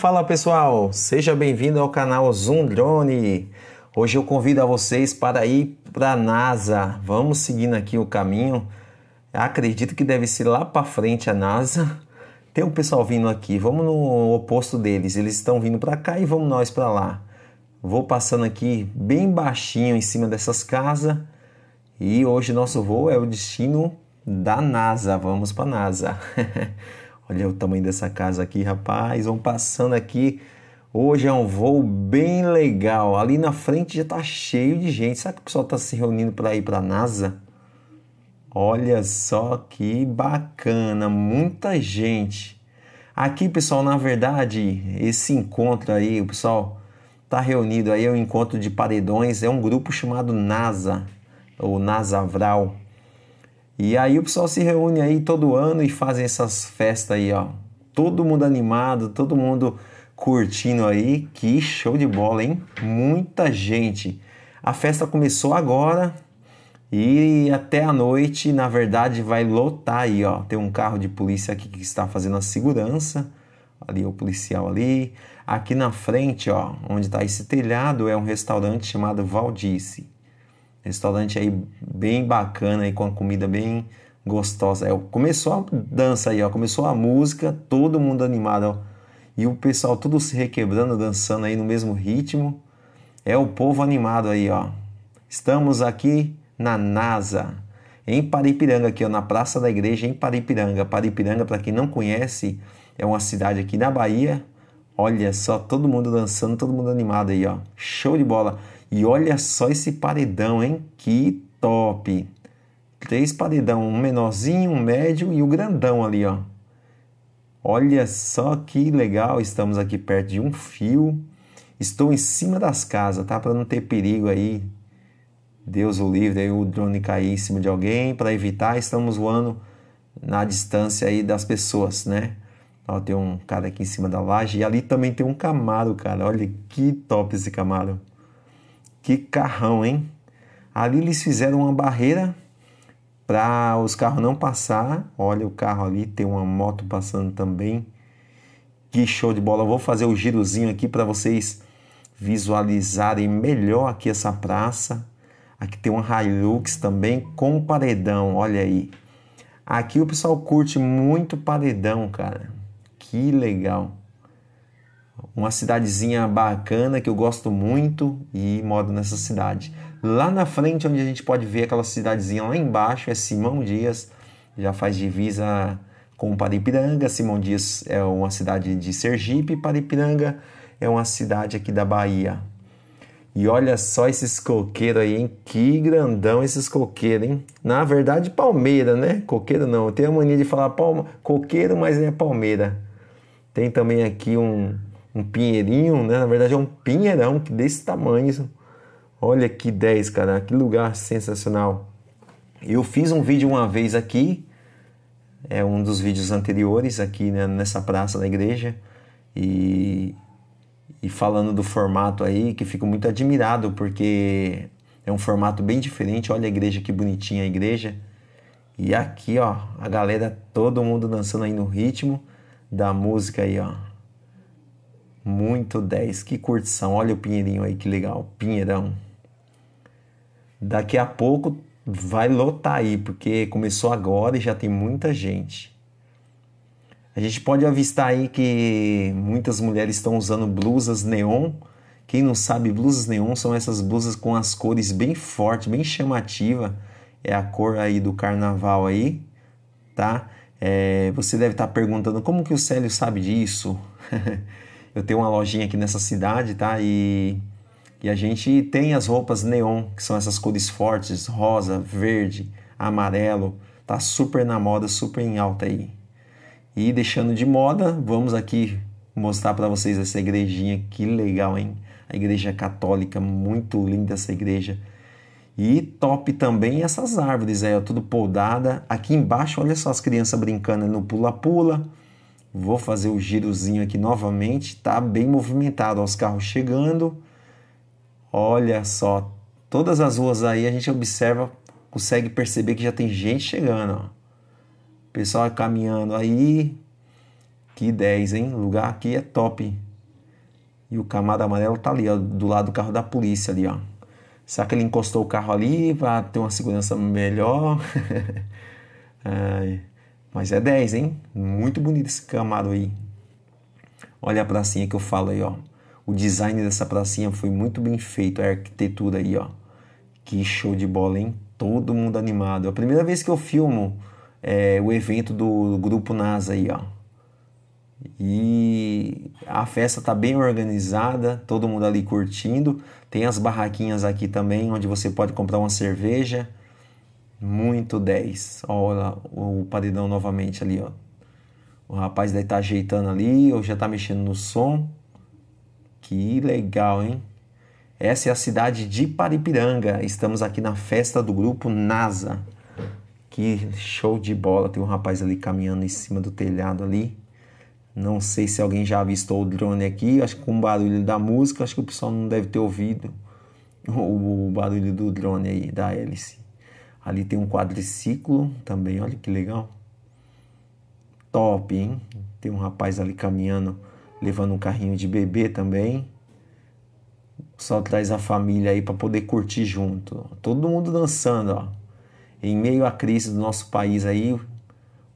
Fala pessoal, seja bem-vindo ao canal Zoom Drone. Hoje eu convido a vocês para ir para a NASA. Vamos seguindo aqui o caminho. Acredito que deve ser lá para frente a NASA. Tem um pessoal vindo aqui, vamos no oposto deles. Eles estão vindo para cá e vamos nós para lá. Vou passando aqui bem baixinho em cima dessas casas. E hoje nosso voo é o destino da NASA. Vamos para a NASA. Olha o tamanho dessa casa aqui, rapaz. Vão passando aqui. Hoje é um voo bem legal. Ali na frente já tá cheio de gente. Sabe que o pessoal tá se reunindo para ir para a NASA? Olha só que bacana, muita gente. Aqui, pessoal, na verdade, esse encontro aí, o pessoal tá reunido aí, é um encontro de paredões, é um grupo chamado NASA, ou Vral, e aí o pessoal se reúne aí todo ano e fazem essas festas aí, ó. Todo mundo animado, todo mundo curtindo aí. Que show de bola, hein? Muita gente. A festa começou agora e até a noite, na verdade, vai lotar aí, ó. Tem um carro de polícia aqui que está fazendo a segurança. Ali o policial ali. Aqui na frente, ó, onde está esse telhado, é um restaurante chamado Valdice. Restaurante aí bem bacana aí com a comida bem gostosa. É, começou a dança aí, ó, começou a música, todo mundo animado, ó. E o pessoal tudo se requebrando, dançando aí no mesmo ritmo. É o povo animado aí, ó. Estamos aqui na NASA, em Paripiranga, aqui ó, na Praça da Igreja, em Paripiranga. Paripiranga, para quem não conhece, é uma cidade aqui na Bahia. Olha só, todo mundo dançando, todo mundo animado aí, ó. Show de bola. E olha só esse paredão, hein? Que top! Três paredão, um menorzinho, um médio e o um grandão ali, ó. Olha só que legal, estamos aqui perto de um fio. Estou em cima das casas, tá? Para não ter perigo aí. Deus o livre, aí o drone cair em cima de alguém. Para evitar, estamos voando na distância aí das pessoas, né? Ó, tem um cara aqui em cima da laje. E ali também tem um camaro, cara. Olha que top esse camaro. Que carrão, hein? Ali eles fizeram uma barreira para os carros não passar. Olha o carro ali, tem uma moto passando também. Que show de bola! Eu vou fazer o um girozinho aqui para vocês visualizarem melhor aqui essa praça. Aqui tem um Hilux também com paredão, olha aí. Aqui o pessoal curte muito paredão, cara. Que legal uma cidadezinha bacana que eu gosto muito e moro nessa cidade. Lá na frente, onde a gente pode ver aquela cidadezinha lá embaixo, é Simão Dias, já faz divisa com Paripiranga. Simão Dias é uma cidade de Sergipe, Paripiranga é uma cidade aqui da Bahia. E olha só esses coqueiros aí, hein? Que grandão esses coqueiros, hein? Na verdade, palmeira, né? Coqueiro não, eu tenho a mania de falar palma, coqueiro, mas é palmeira. Tem também aqui um, um pinheirinho, né? Na verdade é um pinheirão desse tamanho. Olha que 10, cara, que lugar sensacional. Eu fiz um vídeo uma vez aqui, é um dos vídeos anteriores aqui né, nessa praça da igreja, e, e falando do formato aí, que fico muito admirado, porque é um formato bem diferente. Olha a igreja, que bonitinha a igreja. E aqui, ó, a galera, todo mundo dançando aí no ritmo da música aí, ó. Muito 10, que curtição. Olha o Pinheirinho aí, que legal. Pinheirão. Daqui a pouco vai lotar aí, porque começou agora e já tem muita gente. A gente pode avistar aí que muitas mulheres estão usando blusas neon. Quem não sabe, blusas neon são essas blusas com as cores bem forte, bem chamativa. É a cor aí do carnaval aí, tá? É, você deve estar tá perguntando como que o Célio sabe disso. Eu tenho uma lojinha aqui nessa cidade, tá? E, e a gente tem as roupas neon, que são essas cores fortes, rosa, verde, amarelo. Tá super na moda, super em alta aí. E deixando de moda, vamos aqui mostrar para vocês essa igrejinha. Que legal, hein? A igreja católica, muito linda essa igreja. E top também essas árvores aí, ó, tudo podada. Aqui embaixo, olha só as crianças brincando no pula-pula. Vou fazer o girozinho aqui novamente, tá bem movimentado, ó, os carros chegando. Olha só, todas as ruas aí a gente observa, consegue perceber que já tem gente chegando, ó. Pessoal caminhando aí. Que 10, hein? O lugar aqui é top. E o camada amarelo tá ali, ó, do lado do carro da polícia ali, ó. Será que ele encostou o carro ali para ter uma segurança melhor? Ai. Mas é 10, hein? Muito bonito esse Camaro aí. Olha a pracinha que eu falo aí, ó. O design dessa pracinha foi muito bem feito, a arquitetura aí, ó. Que show de bola, hein? Todo mundo animado. É a primeira vez que eu filmo é, o evento do grupo NASA aí, ó. E a festa tá bem organizada, todo mundo ali curtindo. Tem as barraquinhas aqui também, onde você pode comprar uma cerveja muito 10. Olha o paredão novamente ali, ó. O rapaz deve estar tá ajeitando ali, ou já está mexendo no som. Que legal, hein? Essa é a cidade de Paripiranga. Estamos aqui na festa do grupo NASA. Que show de bola. Tem um rapaz ali caminhando em cima do telhado ali. Não sei se alguém já avistou o drone aqui. Acho que com o barulho da música, acho que o pessoal não deve ter ouvido o barulho do drone aí, da hélice. Ali tem um quadriciclo também, olha que legal. Top, hein? Tem um rapaz ali caminhando, levando um carrinho de bebê também. Só traz a família aí para poder curtir junto. Todo mundo dançando, ó. Em meio à crise do nosso país aí, o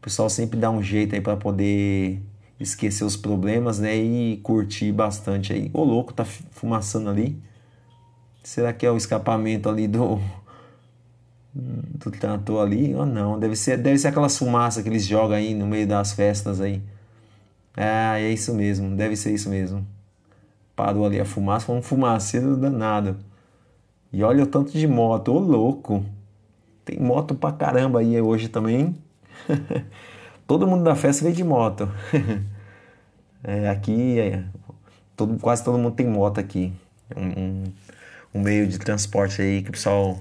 pessoal sempre dá um jeito aí para poder esquecer os problemas, né, e curtir bastante aí. Ô louco, tá fumaçando ali. Será que é o escapamento ali do do trator tá ali, ou não, deve ser, deve ser aquelas fumaças que eles jogam aí no meio das festas aí. Ah, é isso mesmo, deve ser isso mesmo. Parou ali a fumaça, foi um fumaceiro danado. E olha o tanto de moto, ô louco. Tem moto pra caramba aí hoje também. todo mundo da festa veio de moto. é, aqui, é, todo, quase todo mundo tem moto aqui. Um, um, um meio de transporte aí que o pessoal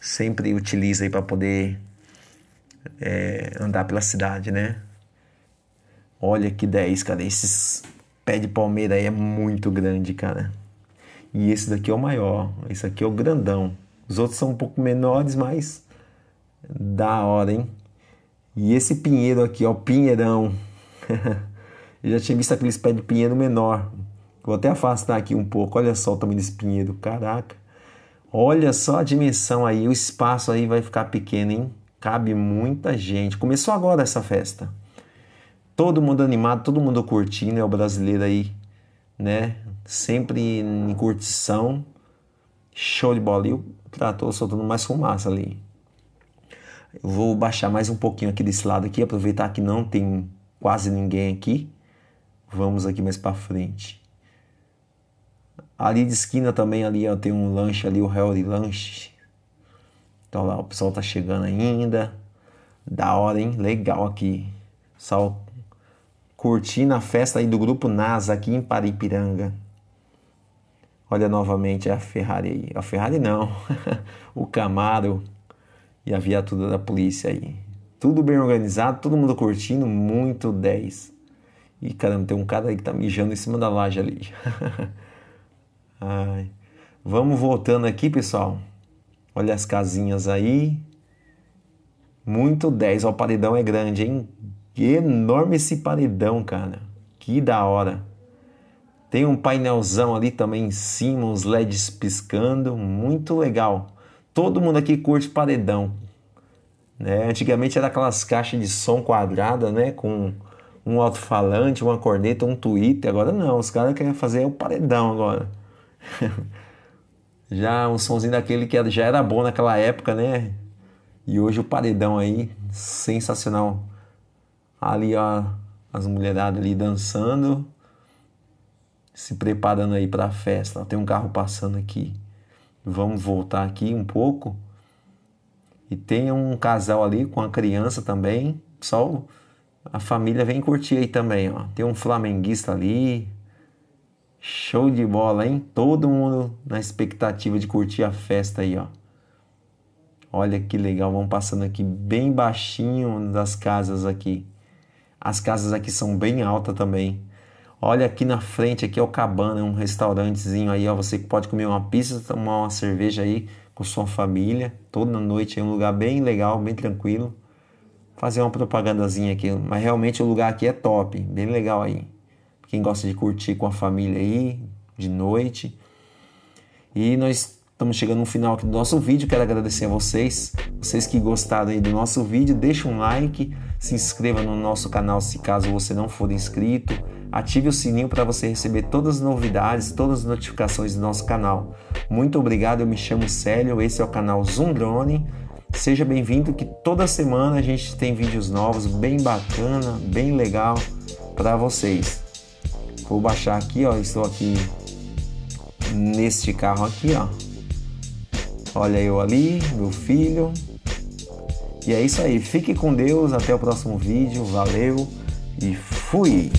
sempre utiliza aí para poder é, andar pela cidade, né? Olha que 10, cara. Esses pé de palmeira aí é muito grande, cara. E esse daqui é o maior. Esse aqui é o grandão. Os outros são um pouco menores, mas da hora, hein? E esse pinheiro aqui, ó, pinheirão. Eu já tinha visto aqueles pés de pinheiro menor. Vou até afastar aqui um pouco. Olha só o tamanho desse pinheiro. Caraca. Olha só a dimensão aí, o espaço aí vai ficar pequeno, hein? Cabe muita gente. Começou agora essa festa. Todo mundo animado, todo mundo curtindo, é o brasileiro aí, né? Sempre em curtição. Show de bola. E o trator soltando mais fumaça ali. Eu vou baixar mais um pouquinho aqui desse lado aqui, aproveitar que não tem quase ninguém aqui. Vamos aqui mais para frente. Ali de esquina também, ali ó, tem um lanche ali, o Harry Lanche. Então lá, o pessoal tá chegando ainda. Da hora, hein? Legal aqui. Pessoal, curtindo a festa aí do grupo NASA aqui em Paripiranga. Olha novamente a Ferrari aí. A Ferrari não. o Camaro e a viatura da polícia aí. Tudo bem organizado, todo mundo curtindo, muito 10. E caramba, tem um cara aí que tá mijando em cima da laje ali. Ai. Vamos voltando aqui, pessoal. Olha as casinhas aí. Muito 10. Ó, o paredão é grande, hein? Que enorme esse paredão, cara. Que da hora. Tem um painelzão ali também em cima, uns LEDs piscando. Muito legal. Todo mundo aqui curte paredão. Né? Antigamente era aquelas caixas de som quadrada, né? Com um alto-falante, uma corneta, um Twitter. Agora não, os caras querem fazer o paredão agora. já um sonzinho daquele que já era bom naquela época, né? E hoje o paredão aí, sensacional. Ali, ó, as mulheradas ali dançando, se preparando aí para a festa. Tem um carro passando aqui. Vamos voltar aqui um pouco. E tem um casal ali com a criança também. Só a família vem curtir aí também, ó. Tem um flamenguista ali, Show de bola, hein? Todo mundo na expectativa de curtir a festa aí, ó. Olha que legal, vão passando aqui bem baixinho das casas aqui. As casas aqui são bem altas também. Olha aqui na frente, aqui é o Cabana, é um restaurantezinho aí, ó. Você pode comer uma pizza, tomar uma cerveja aí com sua família. Toda noite é um lugar bem legal, bem tranquilo. Fazer uma propagandazinha aqui. Mas realmente o lugar aqui é top, bem legal aí quem gosta de curtir com a família aí, de noite. E nós estamos chegando no final aqui do nosso vídeo. Quero agradecer a vocês, vocês que gostaram aí do nosso vídeo. Deixa um like, se inscreva no nosso canal se caso você não for inscrito. Ative o sininho para você receber todas as novidades, todas as notificações do nosso canal. Muito obrigado, eu me chamo Célio, esse é o canal Zoom Drone. Seja bem-vindo que toda semana a gente tem vídeos novos, bem bacana, bem legal para vocês. Vou baixar aqui, ó. Estou aqui neste carro aqui, ó. Olha eu ali, meu filho. E é isso aí. Fique com Deus. Até o próximo vídeo. Valeu e fui!